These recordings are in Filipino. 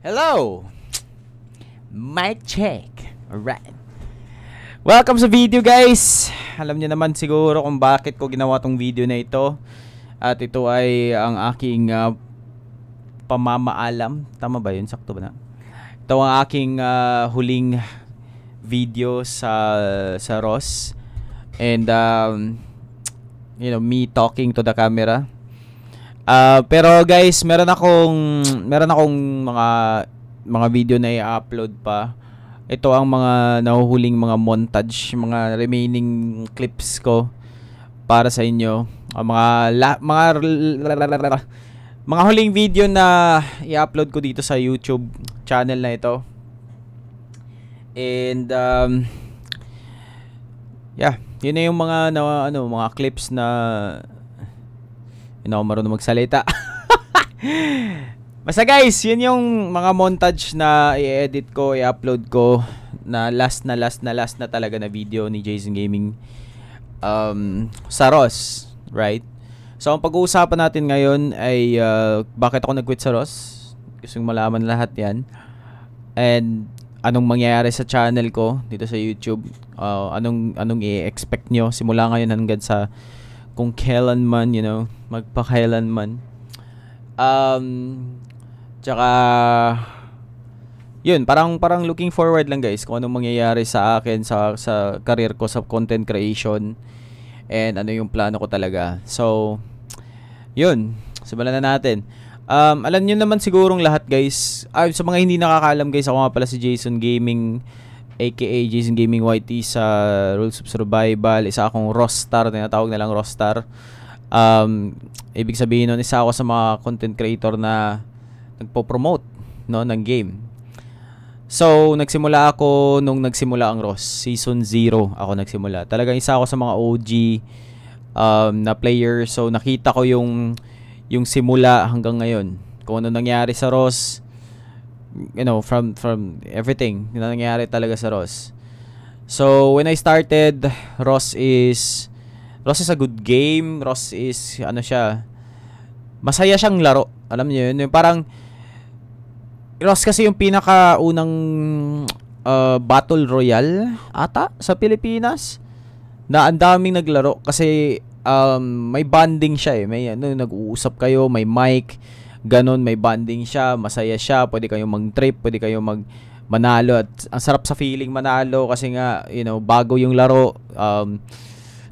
Hello! Mic check. Alright. Welcome sa video guys! Alam niyo naman siguro kung bakit ko ginawa tong video na ito. At ito ay ang aking uh, pamamaalam. Tama ba yun? Sakto ba na? Ito ang aking uh, huling video sa sa Ross. And um, you know, me talking to the camera. Uh, pero guys, meron akong meron akong mga mga video na i-upload pa. Ito ang mga nahuhuling mga montage, mga remaining clips ko para sa inyo. Uh, mga la, mga mga huling video na i-upload ko dito sa YouTube channel na ito. And um, yeah, yun na yung mga na, ano, mga clips na hindi ako marunong magsalita. Basta guys, yun yung mga montage na i-edit ko, i-upload ko na last na last na last na talaga na video ni Jason Gaming um, sa Ross, right? So ang pag-uusapan natin ngayon ay uh, bakit ako nag-quit sa Ross. Gusto malaman lahat yan. And anong mangyayari sa channel ko dito sa YouTube. Uh, anong anong i-expect nyo simula ngayon hanggang sa kung kailan man, you know, magpakailan man. Um, tsaka, yun, parang parang looking forward lang guys kung anong mangyayari sa akin sa sa career ko sa content creation and ano yung plano ko talaga. So, yun, simulan na natin. Um, alam niyo naman sigurong lahat guys, ay, sa mga hindi nakakaalam guys, ako nga pala si Jason Gaming aka Jason Gaming YT sa Rules of Survival. Isa akong Rostar, tinatawag na lang Rostar. Um, ibig sabihin nun, isa ako sa mga content creator na nagpo-promote no, ng game. So, nagsimula ako nung nagsimula ang Ross. Season 0 ako nagsimula. Talagang isa ako sa mga OG um, na player. So, nakita ko yung yung simula hanggang ngayon. Kung ano nangyari sa Ross, you know, from from everything na nangyari talaga sa Ross. So, when I started, Ross is Ross is a good game. Ross is ano siya, masaya siyang laro. Alam niyo 'yun, yung parang Ross kasi yung pinakaunang uh, battle royale ata sa Pilipinas na ang daming naglaro kasi um, may bonding siya eh. May ano, nag-uusap kayo, may mic, ganun, may bonding siya, masaya siya, pwede kayong mag-trip, pwede kayong mag manalo at ang sarap sa feeling manalo kasi nga you know bago yung laro um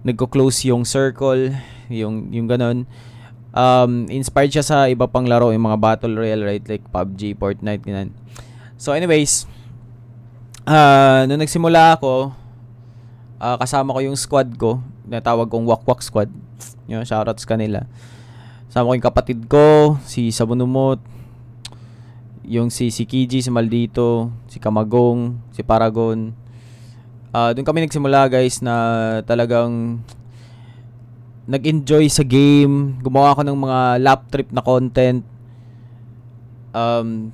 nagko-close yung circle yung yung ganun um inspired siya sa iba pang laro yung mga battle royale right like PUBG Fortnite ganun so anyways uh, nung nagsimula ako uh, kasama ko yung squad ko na tawag kong Wakwak Squad. Yun, shoutouts kanila. Sama ko yung kapatid ko, si Sabunumot, yung si, si Kiji, si Maldito, si Kamagong, si Paragon. Uh, ah, doon kami nagsimula guys na talagang nag-enjoy sa game. Gumawa ako ng mga lap trip na content. Um,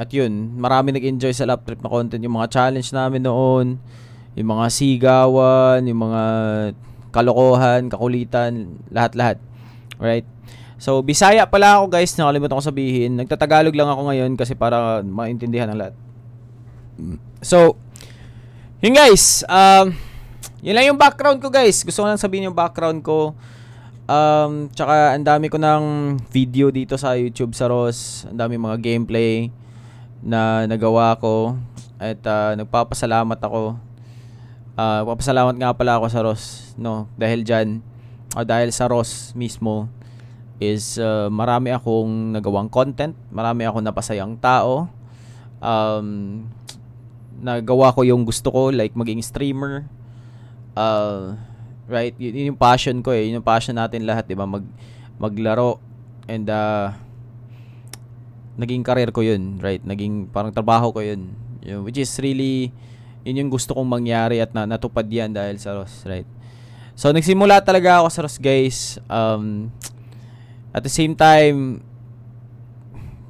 at yun, marami nag-enjoy sa lap trip na content. Yung mga challenge namin noon, yung mga sigawan, yung mga kalokohan, kakulitan, lahat-lahat. Right? So, Bisaya pala ako guys, nakalimutan ko sabihin. Nagtatagalog lang ako ngayon kasi para maintindihan ng lahat. So, yun guys, um, yun lang yung background ko guys. Gusto ko lang sabihin yung background ko. Um, tsaka ang dami ko ng video dito sa YouTube sa Ross. Ang dami mga gameplay na nagawa ko. At uh, nagpapasalamat ako. Uh, ah, papasalamat nga pala ako sa Ross, no? Dahil dyan uh, dahil sa Ross mismo is uh, marami akong nagawang content, marami akong napasayang tao. Um, nagawa ko yung gusto ko like maging streamer. Uh, right, yun, yun yung passion ko eh, yun yung passion natin lahat, 'di ba? Mag maglaro and uh, naging career ko yun, right? Naging parang trabaho ko yun. You know, which is really yun yung gusto kong mangyari at na, natupad yan dahil sa Ross, right? So, nagsimula talaga ako sa Ross, guys. Um, at the same time,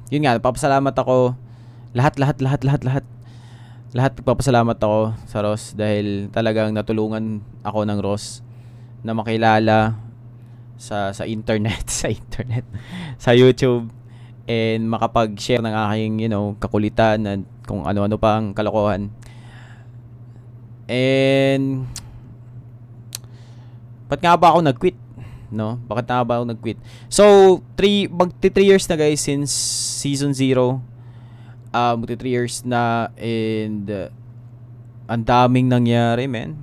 yun nga, papasalamat ako. Lahat, lahat, lahat, lahat, lahat. Lahat nagpapasalamat ako sa Ross dahil talagang natulungan ako ng Ross na makilala sa sa internet, sa internet, sa YouTube and makapag-share ng aking, you know, kakulitan at kung ano-ano pa ang kalokohan. And Ba't nga ba ako nag-quit? No? Bakit nga ba ako nag-quit? So, 3, magti 3 years na guys since season 0. Uh, magti 3 years na and uh, ang daming nangyari, man.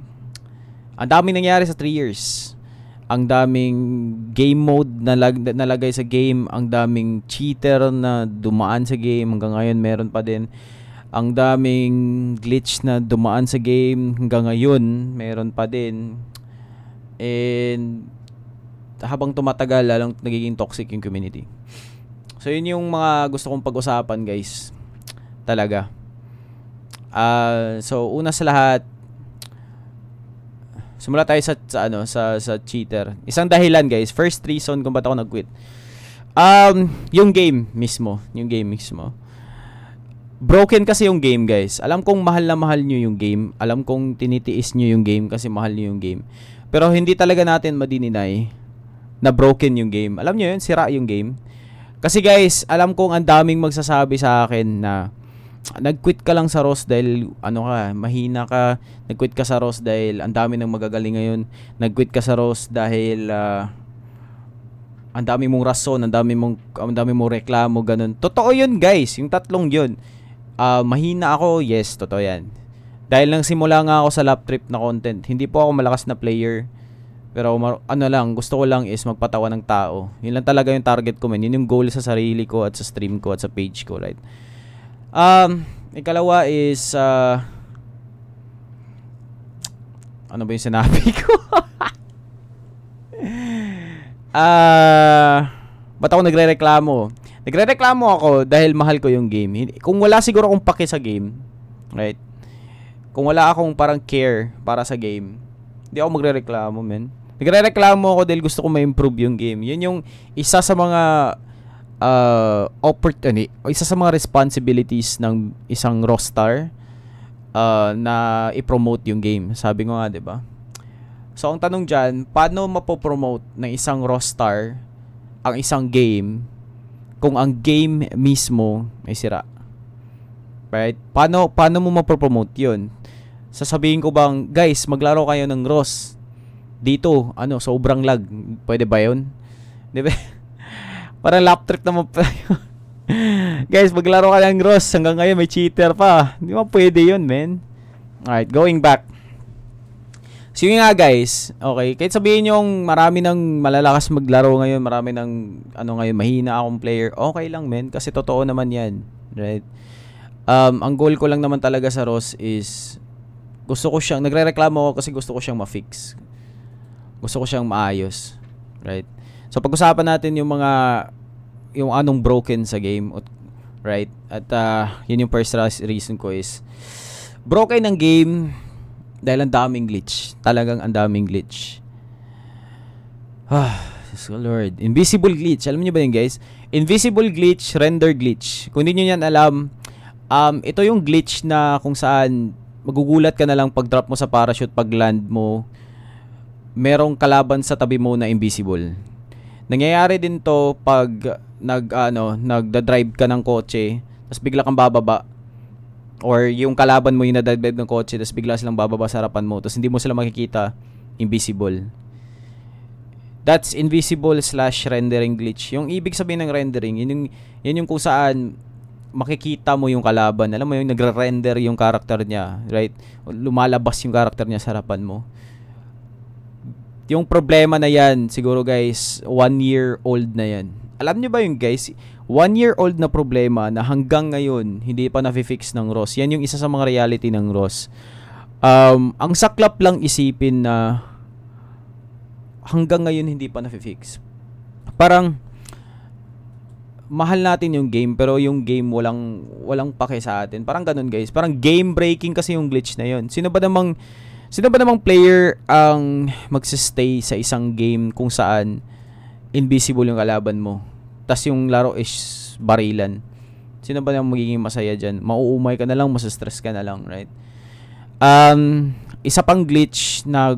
Ang daming nangyari sa 3 years. Ang daming game mode na lag- nalagay sa game, ang daming cheater na dumaan sa game hanggang ngayon meron pa din. Ang daming glitch na dumaan sa game hanggang ngayon meron pa din And habang tumatagal, lalong nagiging toxic yung community. So, yun yung mga gusto kong pag-usapan, guys. Talaga. Uh, so, una sa lahat, sumula tayo sa, sa ano sa sa cheater. Isang dahilan, guys. First reason kung bakit ako nag-quit. Um, yung game mismo, yung game mismo. Broken kasi yung game, guys. Alam kong mahal na mahal niyo yung game. Alam kong tinitiis niyo yung game kasi mahal niyo yung game. Pero hindi talaga natin madininay na broken yung game. Alam niyo yun, sira yung game. Kasi guys, alam kong ang daming magsasabi sa akin na nag-quit ka lang sa Ross dahil ano ka, mahina ka, nag-quit ka sa Ross dahil ang dami nang magagaling ngayon, nag-quit ka sa Ross dahil uh, ang dami mong rason, ang dami mong ang dami mong reklamo ganun. Totoo 'yun, guys, yung tatlong 'yun. Uh, mahina ako, yes, totoo 'yan dahil nang simula nga ako sa lap trip na content, hindi po ako malakas na player. Pero ano lang, gusto ko lang is magpatawa ng tao. Yun lang talaga yung target ko, man. Yun yung goal sa sarili ko at sa stream ko at sa page ko, right? Um, ikalawa is, uh, ano ba yung sinabi ko? Ah, uh, ba't ako nagre-reklamo? Nagre-reklamo ako dahil mahal ko yung game. Kung wala siguro akong pake sa game, right? kung wala akong parang care para sa game, hindi ako magrereklamo, men. Nagrereklamo ako dahil gusto ko ma-improve yung game. Yun yung isa sa mga uh, opportunity, o isa sa mga responsibilities ng isang roster uh, na i-promote yung game. Sabi ko nga, 'di ba? So ang tanong diyan, paano mapopromote ng isang roster ang isang game kung ang game mismo ay sira? Right? Paano paano mo mapopromote 'yun? Sasabihin ko bang, guys, maglaro kayo ng Ross dito, ano, sobrang lag. Pwede ba yun? Di ba? Para lap trip naman pa Guys, maglaro ka ng Ross. Hanggang ngayon may cheater pa. Di ba pwede yun, men? Alright, going back. So yun nga guys, okay, kahit sabihin yung marami ng malalakas maglaro ngayon, marami ng ano ngayon, mahina akong player, okay lang men, kasi totoo naman yan, right? Um, ang goal ko lang naman talaga sa Ross is gusto ko siyang, nagrereklamo ako kasi gusto ko siyang ma-fix. Gusto ko siyang maayos. Right? So, pag-usapan natin yung mga, yung anong broken sa game. Right? At, uh, yun yung first reason ko is, broken ng game dahil ang daming glitch. Talagang ang daming glitch. Ah, so Lord. Invisible glitch. Alam niyo ba yun, guys? Invisible glitch, render glitch. Kung hindi niyo yan alam, um, ito yung glitch na kung saan magugulat ka na lang pag drop mo sa parachute, pag land mo, merong kalaban sa tabi mo na invisible. Nangyayari din to pag nag ano, nagda-drive ka ng kotse, tapos bigla kang bababa or yung kalaban mo yung nadadrive ng kotse tapos bigla silang bababa sa harapan mo tapos hindi mo sila makikita invisible that's invisible slash rendering glitch yung ibig sabihin ng rendering yun yung, yun yung kung saan makikita mo yung kalaban. Alam mo yung nagre-render yung character niya, right? Lumalabas yung character niya sa harapan mo. Yung problema na yan, siguro guys, one year old na yan. Alam niyo ba yung guys, one year old na problema na hanggang ngayon hindi pa nafi-fix ng ROS. Yan yung isa sa mga reality ng ROS. Um, ang saklap lang isipin na hanggang ngayon hindi pa nafi-fix. Parang mahal natin yung game pero yung game walang walang pake sa atin. Parang ganun guys. Parang game breaking kasi yung glitch na yun. Sino ba namang sino ba namang player ang magsistay sa isang game kung saan invisible yung kalaban mo. Tas yung laro is barilan. Sino ba namang magiging masaya diyan? Mauumay ka na lang, masa-stress ka na lang, right? Um, isa pang glitch na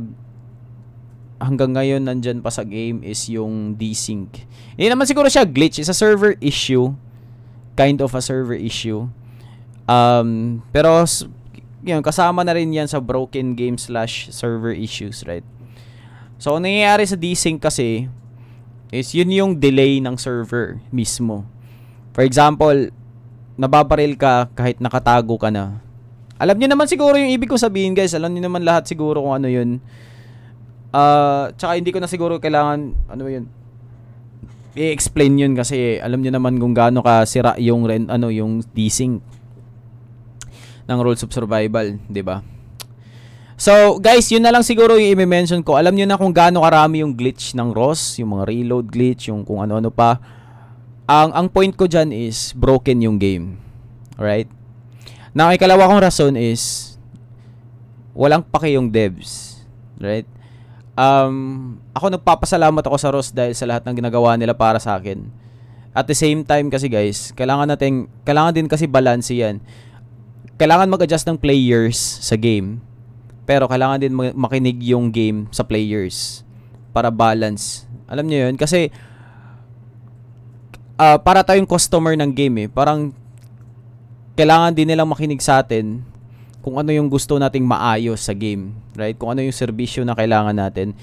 hanggang ngayon nandyan pa sa game is yung desync. Hindi naman siguro siya glitch. It's a server issue. Kind of a server issue. Um, pero, yun, kasama na rin yan sa broken game slash server issues, right? So, ang nangyayari sa desync kasi is yun yung delay ng server mismo. For example, nababaril ka kahit nakatago ka na. Alam niyo naman siguro yung ibig ko sabihin guys. Alam niyo naman lahat siguro kung ano yun. Uh, tsaka hindi ko na siguro kailangan, ano ba yun, i-explain yun kasi alam niyo naman kung gaano kasira yung ren, ano yung desync ng rules of survival, 'di ba? So, guys, yun na lang siguro yung i-mention ko. Alam niyo na kung gaano karami yung glitch ng Ross, yung mga reload glitch, yung kung ano-ano pa. Ang ang point ko diyan is broken yung game. Right? Na ikalawa kong rason is walang pake yung devs. Right? Um, ako nagpapasalamat ako sa Ross dahil sa lahat ng ginagawa nila para sa akin. At the same time kasi guys, kailangan natin kailangan din kasi balance 'yan. Kailangan mag-adjust ng players sa game. Pero kailangan din makinig yung game sa players para balance. Alam niyo 'yun kasi uh, para tayong customer ng game eh. Parang kailangan din nilang makinig sa atin kung ano yung gusto nating maayos sa game, right? Kung ano yung serbisyo na kailangan natin.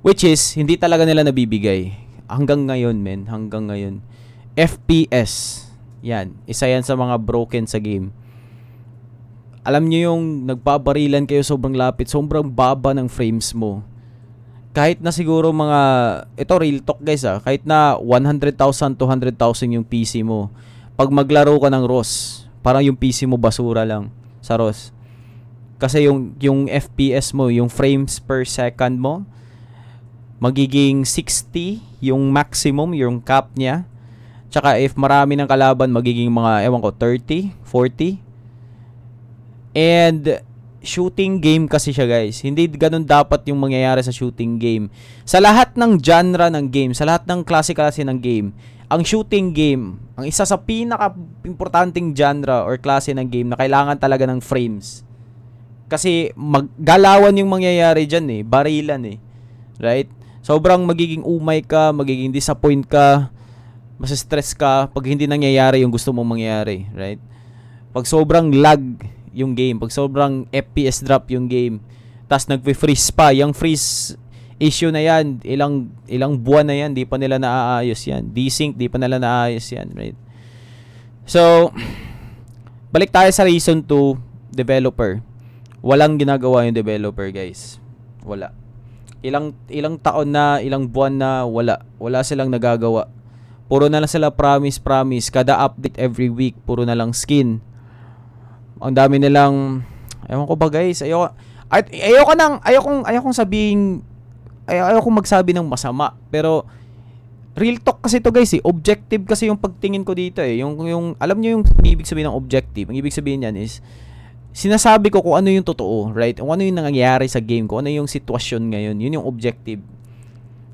Which is, hindi talaga nila nabibigay. Hanggang ngayon, men. Hanggang ngayon. FPS. Yan. Isa yan sa mga broken sa game. Alam niyo yung nagbabarilan kayo sobrang lapit, sobrang baba ng frames mo. Kahit na siguro mga, ito real talk guys ah, kahit na 100,000, 200,000 yung PC mo, pag maglaro ka ng ROS, parang yung PC mo basura lang sa ROS kasi yung, yung FPS mo, yung frames per second mo, magiging 60 yung maximum, yung cap niya. Tsaka if marami ng kalaban, magiging mga, ewan ko, 30, 40. And shooting game kasi siya guys. Hindi ganun dapat yung mangyayari sa shooting game. Sa lahat ng genre ng game, sa lahat ng klase-klase ng game, ang shooting game, ang isa sa pinaka-importanting genre or klase ng game na kailangan talaga ng frames. Kasi maggalawan yung mangyayari diyan eh. Barilan eh. Right? Sobrang magiging umay ka, magiging disappoint ka, stress ka pag hindi nangyayari yung gusto mong mangyari Right? Pag sobrang lag yung game, pag sobrang FPS drop yung game, tas nagpe-freeze pa. Yung freeze issue na yan, ilang, ilang buwan na yan, di pa nila naaayos yan. Desync, di pa nila naaayos yan. Right? So, balik tayo sa reason to developer walang ginagawa yung developer, guys. Wala. Ilang ilang taon na, ilang buwan na wala. Wala silang nagagawa. Puro na lang sila promise, promise. Kada update every week, puro na lang skin. Ang dami nilang Ewan ko ba guys, ayoko ay, ayoko nang ayokong ayokong sabihin ay, ayokong magsabi ng masama, pero real talk kasi to guys eh. Objective kasi yung pagtingin ko dito eh. Yung yung alam niyo yung ibig sabihin ng objective. Ang ibig sabihin niyan is sinasabi ko kung ano yung totoo, right? Kung ano yung nangyayari sa game, kung ano yung sitwasyon ngayon, yun yung objective.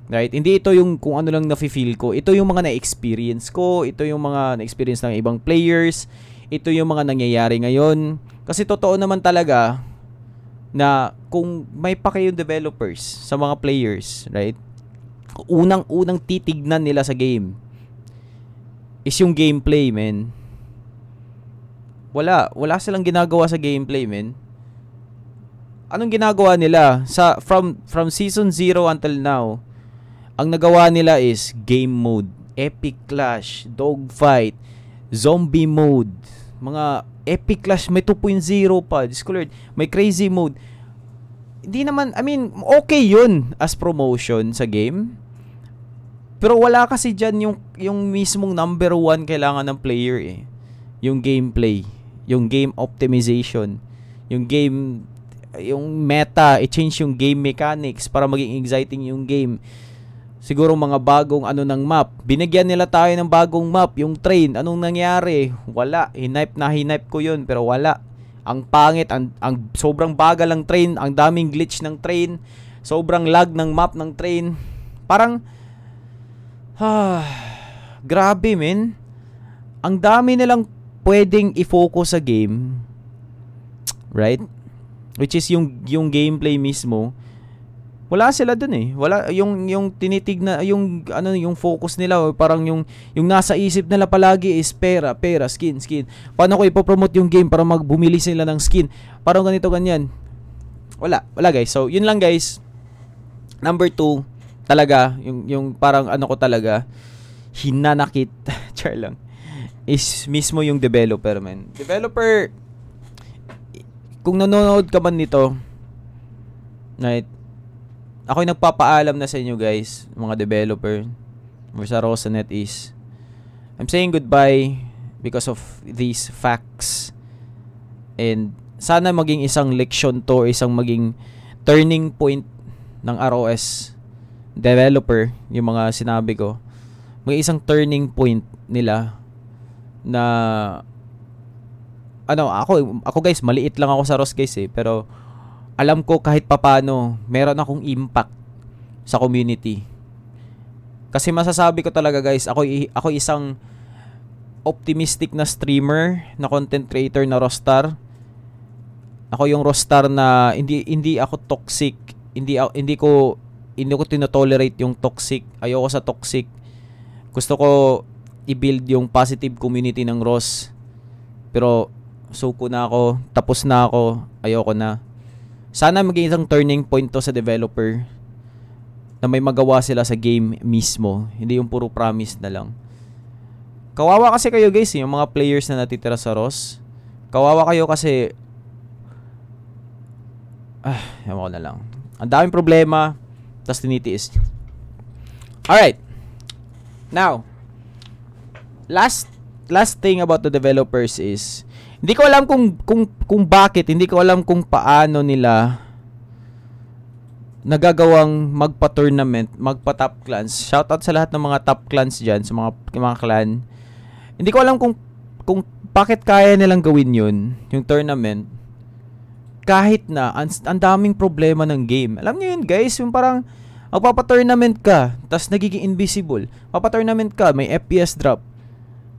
Right? Hindi ito yung kung ano lang nafe-feel ko. Ito yung mga na-experience ko, ito yung mga na-experience ng ibang players, ito yung mga nangyayari ngayon. Kasi totoo naman talaga na kung may pa kayong developers sa mga players, right? Unang-unang titignan nila sa game is yung gameplay, man. Wala. Wala silang ginagawa sa gameplay, men. Anong ginagawa nila? Sa, from, from season 0 until now, ang nagawa nila is game mode, epic clash, dogfight, zombie mode, mga epic clash, may 2.0 pa, Discord, may crazy mode. Hindi naman, I mean, okay yun as promotion sa game. Pero wala kasi diyan yung, yung mismong number one kailangan ng player eh. Yung gameplay yung game optimization, yung game yung meta, i-change yung game mechanics para maging exciting yung game. Siguro mga bagong ano ng map. Binigyan nila tayo ng bagong map, yung train. Anong nangyari? Wala. Hinipe na hinipe ko yun, pero wala. Ang pangit, ang, ang sobrang bagal ng train, ang daming glitch ng train, sobrang lag ng map ng train. Parang, ah, grabe men. Ang dami nilang pwedeng i-focus sa game, right? Which is yung yung gameplay mismo. Wala sila doon eh. Wala yung yung tinitig na yung ano yung focus nila o parang yung yung nasa isip nila palagi is pera, pera, skin, skin. Paano ko ipopromote yung game para magbumili sila ng skin? Parang ganito ganyan. Wala, wala guys. So, yun lang guys. Number 2, talaga yung yung parang ano ko talaga hinanakit. Char lang is mismo yung developer, man. Developer, kung nanonood ka man nito, right, ako yung nagpapaalam na sa inyo guys, mga developer, or sa Rosanet is, I'm saying goodbye because of these facts. And sana maging isang leksyon to, isang maging turning point ng ROS developer, yung mga sinabi ko, may isang turning point nila na ano, ako ako guys, maliit lang ako sa Ross guys eh, pero alam ko kahit papano, meron akong impact sa community. Kasi masasabi ko talaga guys, ako ako isang optimistic na streamer, na content creator na Rostar. Ako yung Rostar na hindi hindi ako toxic, hindi hindi ko hindi ko tinotolerate yung toxic. Ayoko sa toxic. Gusto ko i-build yung positive community ng Ross. Pero suko na ako, tapos na ako, ayoko na. Sana maging isang turning point to sa developer na may magawa sila sa game mismo. Hindi yung puro promise na lang. Kawawa kasi kayo guys, eh, yung mga players na natitira sa Ross. Kawawa kayo kasi... Ah, ewan ko na lang. Ang daming problema, tapos tinitiis. Alright. Now, last last thing about the developers is hindi ko alam kung kung kung bakit, hindi ko alam kung paano nila nagagawang magpa-tournament, magpa-top clans. Shoutout sa lahat ng mga top clans diyan, sa mga mga clan. Hindi ko alam kung kung bakit kaya nilang gawin 'yun, yung tournament. Kahit na ang, ang daming problema ng game. Alam niyo 'yun, guys, yung parang magpapa-tournament ka, tapos nagiging invisible. Papa-tournament ka, may FPS drop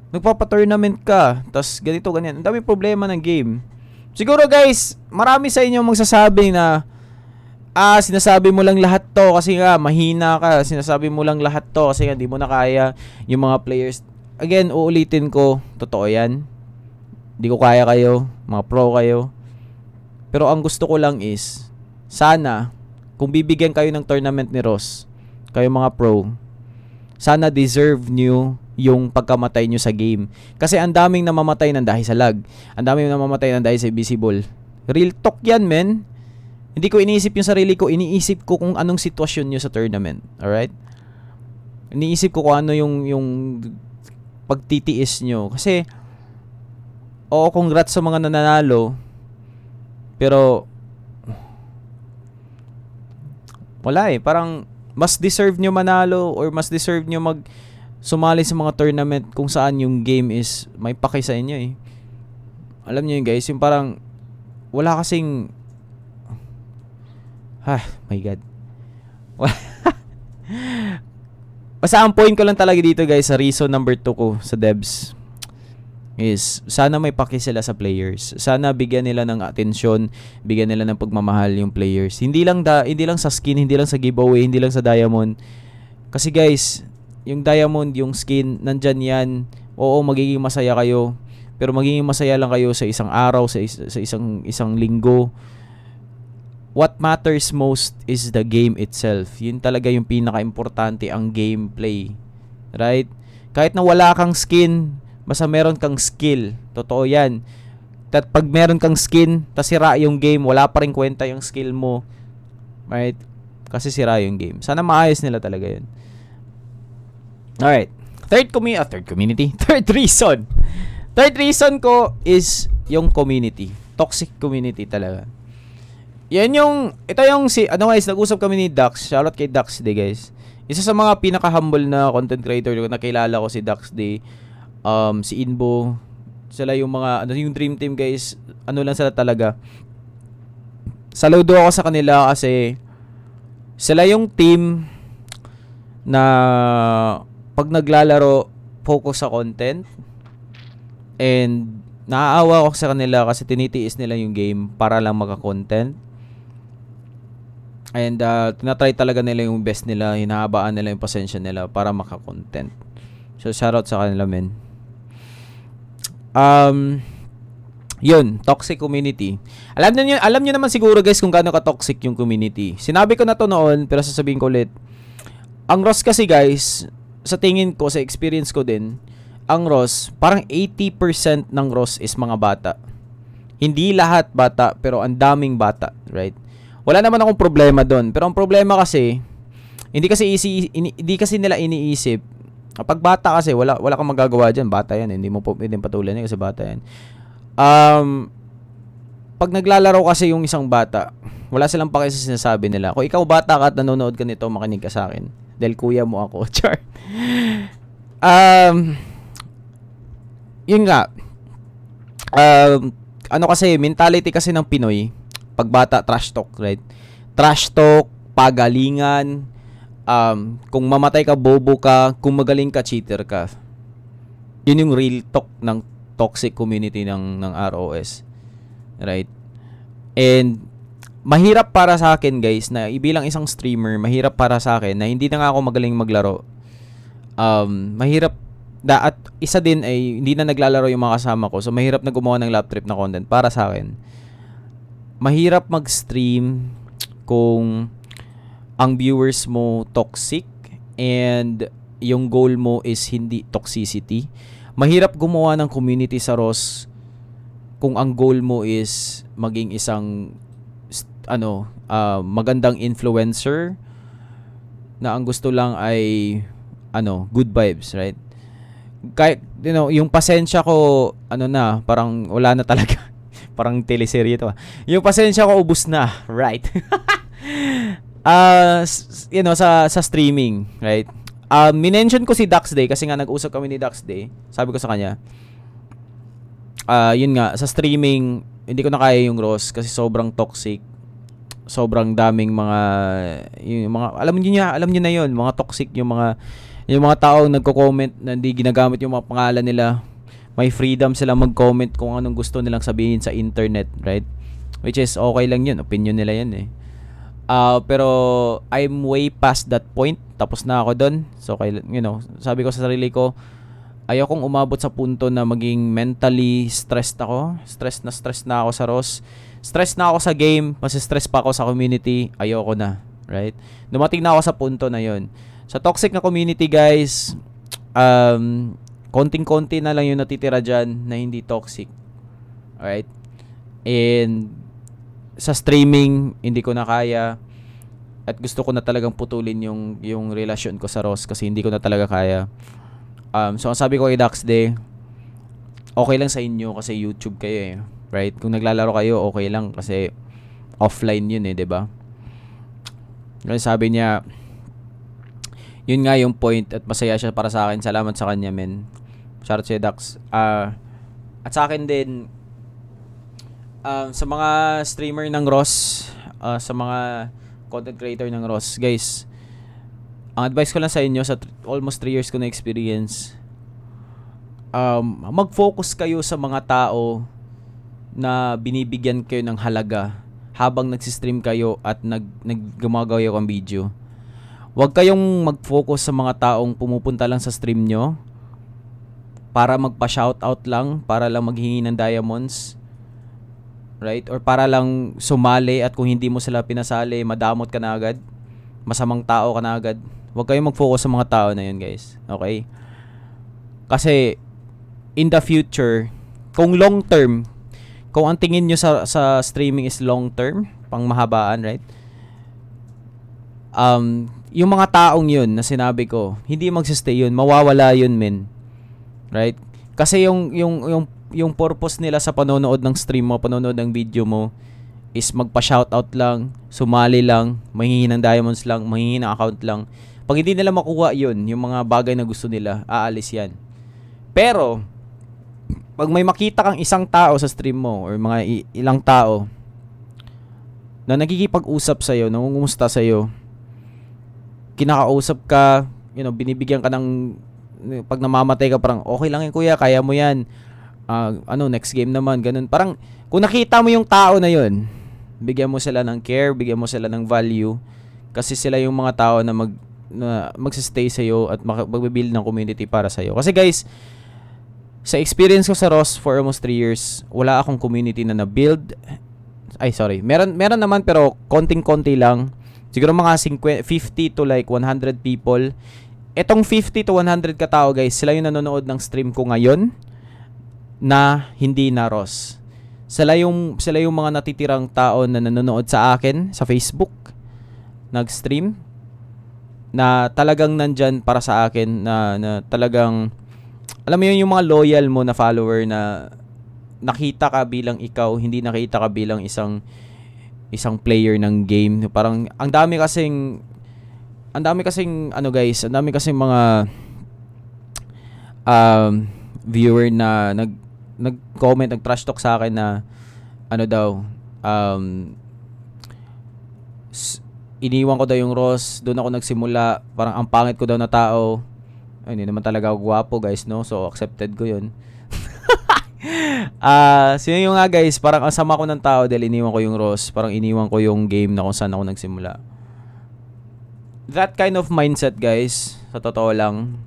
nagpapa-tournament ka, tas ganito, ganyan. Ang dami problema ng game. Siguro guys, marami sa inyo magsasabi na ah, sinasabi mo lang lahat to kasi nga mahina ka, sinasabi mo lang lahat to kasi hindi mo na kaya yung mga players. Again, uulitin ko, totoo 'yan. Hindi ko kaya kayo, mga pro kayo. Pero ang gusto ko lang is sana kung bibigyan kayo ng tournament ni Ross, kayo mga pro, sana deserve niyo yung pagkamatay nyo sa game. Kasi ang daming namamatay ng dahil sa lag. Ang daming namamatay ng dahil sa invisible. Real talk yan, men. Hindi ko iniisip yung sarili ko. Iniisip ko kung anong sitwasyon nyo sa tournament. Alright? Iniisip ko kung ano yung, yung pagtitiis nyo. Kasi, oo, congrats sa mga nananalo. Pero, wala eh. Parang, mas deserve nyo manalo or mas deserve nyo mag sumali sa mga tournament kung saan yung game is may paki sa inyo eh. Alam niyo yun guys, yung parang wala kasing ha, ah, my god. Basta ang point ko lang talaga dito guys sa reason number 2 ko sa devs is sana may paki sila sa players. Sana bigyan nila ng atensyon, bigyan nila ng pagmamahal yung players. Hindi lang da, hindi lang sa skin, hindi lang sa giveaway, hindi lang sa diamond. Kasi guys, yung diamond, yung skin, nandyan yan. Oo, magiging masaya kayo. Pero magiging masaya lang kayo sa isang araw, sa, is- sa isang, isang linggo. What matters most is the game itself. Yun talaga yung pinaka-importante, ang gameplay. Right? Kahit na wala kang skin, basta meron kang skill. Totoo yan. That pag meron kang skin, tas sira yung game, wala pa rin kwenta yung skill mo. Right? Kasi sira yung game. Sana maayos nila talaga yun. All right. Ah, third community, uh, third community. Third reason. Third reason ko is yung community. Toxic community talaga. Yan yung, ito yung si, ano guys, nag-usap kami ni Dax. Shoutout kay Dax Day, guys. Isa sa mga pinaka-humble na content creator na kilala ko si Dax Day, um, si Inbo, sila yung mga, ano yung Dream Team, guys, ano lang sila talaga. Saludo ako sa kanila kasi sila yung team na pag naglalaro, focus sa content. And naaawa ako sa kanila kasi tinitiis nila yung game para lang maka-content. And uh, tinatry talaga nila yung best nila, hinahabaan nila yung pasensya nila para maka-content. So shoutout sa kanila men. Um, yun, toxic community. Alam niyo alam niyo naman siguro guys kung gaano ka toxic yung community. Sinabi ko na to noon pero sasabihin ko ulit. Ang Ross kasi guys, sa tingin ko, sa experience ko din, ang Ross, parang 80% ng Ross is mga bata. Hindi lahat bata, pero ang daming bata, right? Wala naman akong problema doon. Pero ang problema kasi, hindi kasi easy, hindi kasi nila iniisip. Kapag bata kasi, wala, wala kang magagawa dyan. Bata yan, hindi mo po, hindi patulan yan kasi bata yan. Um, pag naglalaro kasi yung isang bata, wala silang pake sa sinasabi nila. Kung ikaw bata ka at nanonood ka nito, makinig ka sa akin. Dahil kuya mo ako, char. um, yun nga. Um, ano kasi, mentality kasi ng Pinoy, pagbata, trash talk, right? Trash talk, pagalingan, um, kung mamatay ka, bobo ka, kung magaling ka, cheater ka. Yun yung real talk ng toxic community ng, ng ROS. Right? And mahirap para sa akin guys na ibilang isang streamer, mahirap para sa akin na hindi na nga ako magaling maglaro. Um, mahirap da at isa din ay hindi na naglalaro yung mga kasama ko. So mahirap na gumawa ng lap trip na content para sa akin. Mahirap mag-stream kung ang viewers mo toxic and yung goal mo is hindi toxicity. Mahirap gumawa ng community sa Ross kung ang goal mo is maging isang ano, uh, magandang influencer na ang gusto lang ay ano, good vibes, right? Kahit, you know, yung pasensya ko, ano na, parang wala na talaga. parang teleserye to. Ah. Yung pasensya ko ubus na, right? uh, you know, sa, sa streaming, right? Uh, minention ko si Dax Day kasi nga nag-usap kami ni Dax Day. Sabi ko sa kanya, uh, yun nga, sa streaming, hindi ko na kaya yung Ross kasi sobrang toxic sobrang daming mga yung mga alam niyo na alam niyo na 'yon, mga toxic yung mga yung mga tao nagko-comment na hindi ginagamit yung mga pangalan nila. May freedom sila mag-comment kung anong gusto nilang sabihin sa internet, right? Which is okay lang 'yun, opinion nila 'yan eh. Uh, pero I'm way past that point. Tapos na ako doon. So, kay, you know, sabi ko sa sarili ko, ayokong umabot sa punto na maging mentally stressed ako. stressed na stressed na ako sa Ross stress na ako sa game, mas stress pa ako sa community, ayoko na, right? Dumating na ako sa punto na yon. Sa toxic na community, guys, um, konting-konti na lang yung natitira diyan na hindi toxic. Right? And sa streaming, hindi ko na kaya. At gusto ko na talagang putulin yung, yung relasyon ko sa Ross kasi hindi ko na talaga kaya. Um, so, ang sabi ko kay Dax Day, okay lang sa inyo kasi YouTube kayo eh. Right? Kung naglalaro kayo, okay lang kasi offline yun eh, 'di ba? sabi niya, yun nga yung point at masaya siya para sa akin. Salamat sa kanya, men. Shout out Dax. Uh, at sa akin din, uh, sa mga streamer ng Ross, uh, sa mga content creator ng Ross, guys, ang advice ko lang sa inyo, sa almost 3 years ko na experience, um, mag-focus kayo sa mga tao na binibigyan kayo ng halaga habang nag-stream kayo at nag, naggumagawa kayo ng video. Huwag kayong mag-focus sa mga taong pumupunta lang sa stream nyo para magpa-shoutout lang, para lang maghingi ng diamonds, right? Or para lang sumali at kung hindi mo sila pinasali, madamot ka na agad. Masamang tao ka na agad. Huwag kayong mag-focus sa mga tao na yun, guys. Okay? Kasi, in the future, kung long term, kung ang tingin nyo sa, sa streaming is long term, pang mahabaan, right? Um, yung mga taong yun na sinabi ko, hindi magsistay yun, mawawala yun, men. Right? Kasi yung, yung, yung, yung purpose nila sa panonood ng stream mo, panonood ng video mo, is magpa-shoutout lang, sumali lang, mahingi ng diamonds lang, mahingi ng account lang. Pag hindi nila makuha yun, yung mga bagay na gusto nila, aalis yan. Pero, pag may makita kang isang tao sa stream mo or mga ilang tao na nagkikipag-usap sa sa'yo, nangungumusta iyo, kinakausap ka, you know, binibigyan ka ng pag namamatay ka parang okay lang yan kuya, kaya mo yan. Uh, ano, next game naman, ganun. Parang kung nakita mo yung tao na yon, bigyan mo sila ng care, bigyan mo sila ng value kasi sila yung mga tao na mag na magsistay sa iyo at magbe-build ng community para sa iyo. Kasi guys, sa experience ko sa Ross for almost 3 years, wala akong community na na-build. Ay, sorry. Meron, meron naman pero konting-konti lang. Siguro mga 50, to like 100 people. Etong 50 to 100 katao guys, sila yung nanonood ng stream ko ngayon na hindi na Ross. Sila yung, sila yung mga natitirang tao na nanonood sa akin sa Facebook, nag-stream, na talagang nandyan para sa akin, na, na talagang alam mo yun, yung mga loyal mo na follower na nakita ka bilang ikaw, hindi nakita ka bilang isang isang player ng game. Parang ang dami kasing ang dami kasing ano guys, ang dami kasing mga um, viewer na nag nag-comment, nag-trash talk sa akin na ano daw um, iniwan ko daw yung Ross, doon ako nagsimula, parang ang pangit ko daw na tao. Ay, hindi naman talaga ako gwapo, guys, no? So, accepted ko yun. Ah, uh, sino yung nga, guys, parang asama ko ng tao dahil iniwan ko yung Ross, Parang iniwan ko yung game na kung saan ako nagsimula. That kind of mindset, guys, sa totoo lang,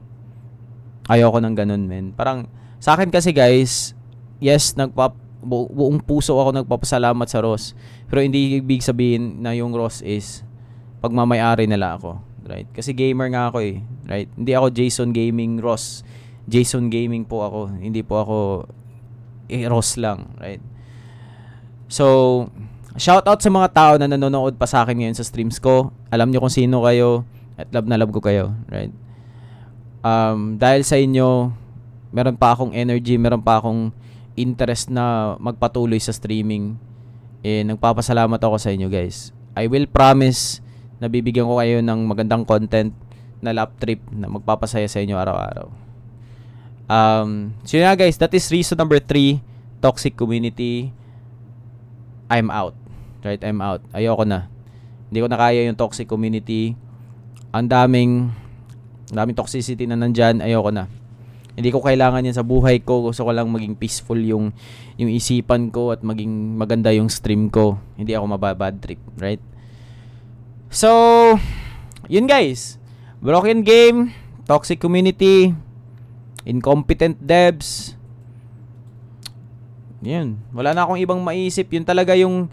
ayoko ng ganun, men. Parang, sa akin kasi, guys, yes, nagpap bu- buong puso ako nagpapasalamat sa Ross. Pero hindi ibig sabihin na yung Ross is pagmamayari nila ako. Right? Kasi gamer nga ako eh. Right? Hindi ako Jason Gaming Ross. Jason Gaming po ako. Hindi po ako eh, Ross lang, right? So, shout out sa mga tao na nanonood pa sa akin ngayon sa streams ko. Alam niyo kung sino kayo at love na love ko kayo, right? Um, dahil sa inyo, meron pa akong energy, meron pa akong interest na magpatuloy sa streaming. Eh, nagpapasalamat ako sa inyo guys. I will promise na bibigyan ko kayo ng magandang content na lap trip na magpapasaya sa inyo araw-araw. Um, so yun na guys, that is reason number three, toxic community. I'm out. Right? I'm out. Ayoko na. Hindi ko na kaya yung toxic community. Ang daming, ang daming toxicity na nandyan. Ayoko na. Hindi ko kailangan yan sa buhay ko. Gusto ko lang maging peaceful yung, yung isipan ko at maging maganda yung stream ko. Hindi ako mababad trip, right? So, yun guys. Broken game, toxic community, incompetent devs. Yun. Wala na akong ibang maisip. Yun talaga yung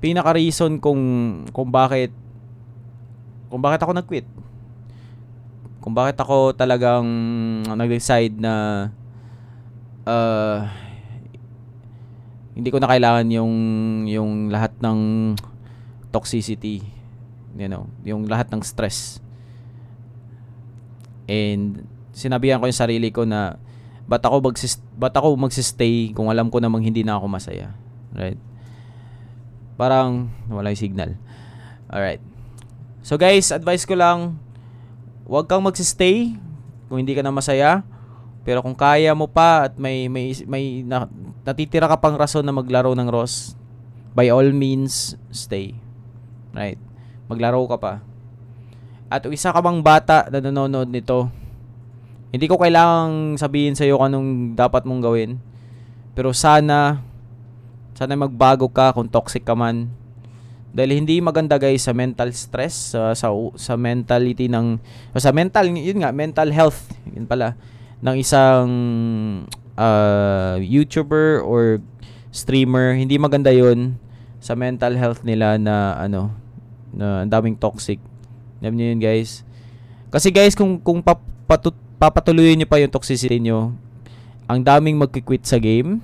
pinaka-reason kung, kung bakit kung bakit ako nag-quit. Kung bakit ako talagang nag-decide na uh, hindi ko na kailangan yung yung lahat ng toxicity, you know, yung lahat ng stress And sinabihan ko yung sarili ko na ba't ako, magsist- ba't ako magsistay kung alam ko namang hindi na ako masaya. Right? Parang wala yung signal. Alright. So guys, advice ko lang, huwag kang magsistay kung hindi ka na masaya. Pero kung kaya mo pa at may may may na, natitira ka pang rason na maglaro ng Ross, by all means stay. Right? Maglaro ka pa at isa ka bang bata na nanonood nito, hindi ko kailangang sabihin sa iyo anong dapat mong gawin. Pero sana, sana magbago ka kung toxic ka man. Dahil hindi maganda guys sa mental stress, sa, sa, sa mentality ng, sa mental, yun nga, mental health, yun pala, ng isang uh, YouTuber or streamer, hindi maganda yun sa mental health nila na ano, na daming toxic alam niyo yun, guys. Kasi guys, kung kung papatut- papatuloy niyo pa yung toxicity niyo, ang daming magki-quit sa game.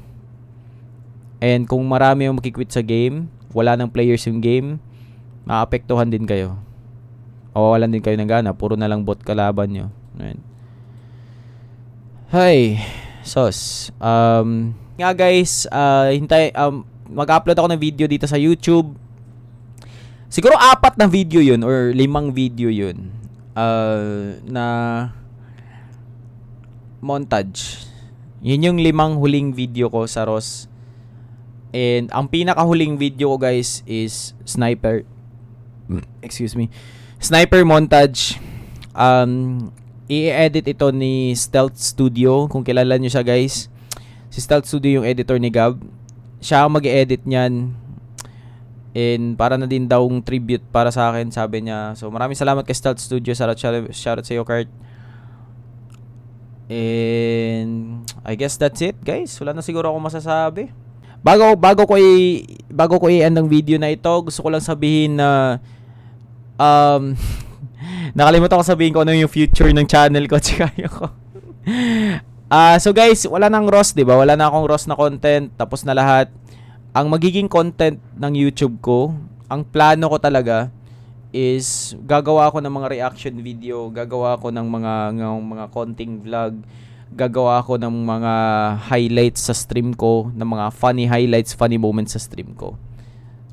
And kung marami yung magki-quit sa game, wala nang players yung game, maapektuhan din kayo. O wala din kayo ng gana, puro na lang bot kalaban niyo. Ayan. Hi, sos. Um, nga guys, uh, hintay, um, mag-upload ako ng video dito sa YouTube Siguro apat na video yun or limang video yun uh, na montage. Yun yung limang huling video ko sa Ross. And ang pinakahuling video ko guys is sniper mm, excuse me. Sniper montage. Um i-edit ito ni Stealth Studio kung kilala niyo siya guys. Si Stealth Studio yung editor ni Gab. Siya ang mag-edit niyan And para na din daw tribute para sa akin, sabi niya. So maraming salamat kay Stealth Studio. Shoutout, shoutout, shoutout sa iyo, Kurt. And I guess that's it, guys. Wala na siguro akong masasabi. Bago bago ko i bago ko i-end ang video na ito, gusto ko lang sabihin na um nakalimutan ko sabihin ko ano yung future ng channel ko tsaka ko. Ah, uh, so guys, wala nang roast, 'di ba? Wala na akong roast na content, tapos na lahat ang magiging content ng YouTube ko, ang plano ko talaga is gagawa ako ng mga reaction video, gagawa ako ng mga ng mga konting vlog, gagawa ako ng mga highlights sa stream ko, ng mga funny highlights, funny moments sa stream ko.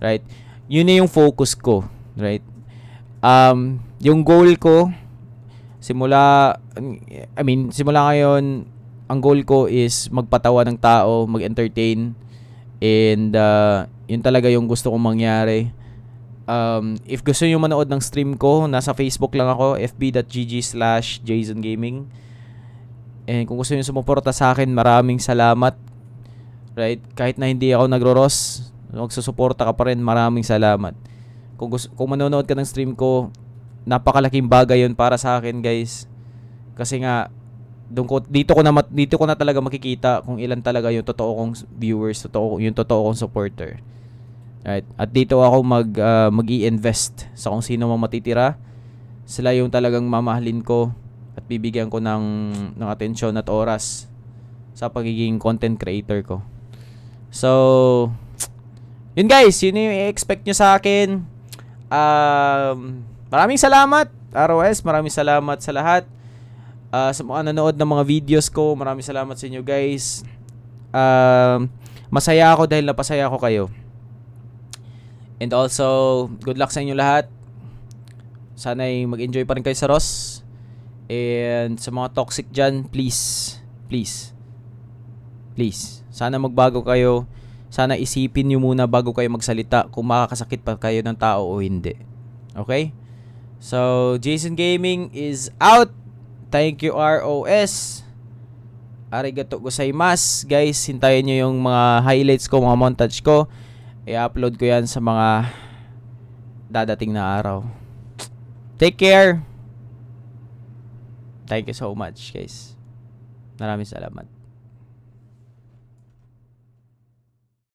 Right? Yun na yung focus ko, right? Um, yung goal ko simula I mean, simula ngayon ang goal ko is magpatawa ng tao, mag-entertain, And uh, yun talaga yung gusto kong mangyari. Um, if gusto niyo manood ng stream ko, nasa Facebook lang ako, fb.gg slash jasongaming. And kung gusto niyo sumuporta sa akin, maraming salamat. Right? Kahit na hindi ako nagro-ross, magsusuporta ka pa rin, maraming salamat. Kung, gusto, kung manonood ka ng stream ko, napakalaking bagay yun para sa akin, guys. Kasi nga, doon ko dito ko na dito ko na talaga makikita kung ilan talaga yung totoo kong viewers, totoo yung totoo kong supporter. Right? At dito ako mag uh, ah, mag invest sa kung sino man matitira. Sila yung talagang mamahalin ko at bibigyan ko ng ng atensyon at oras sa pagiging content creator ko. So, yun guys, yun yung i-expect nyo sa akin. Um, maraming salamat, ROS. Maraming salamat sa lahat uh, sa mga nanood ng mga videos ko. Maraming salamat sa inyo guys. Uh, masaya ako dahil napasaya ko kayo. And also, good luck sa inyo lahat. Sana'y mag-enjoy pa rin kayo sa Ross. And sa mga toxic dyan, please, please, please, sana magbago kayo. Sana isipin nyo muna bago kayo magsalita kung makakasakit pa kayo ng tao o hindi. Okay? So, Jason Gaming is out! Thank you ROS. Arigato gozaimasu. Guys, hintayin niyo yung mga highlights ko, mga montage ko. I-upload ko yan sa mga dadating na araw. Take care! Thank you so much, guys. Maraming salamat.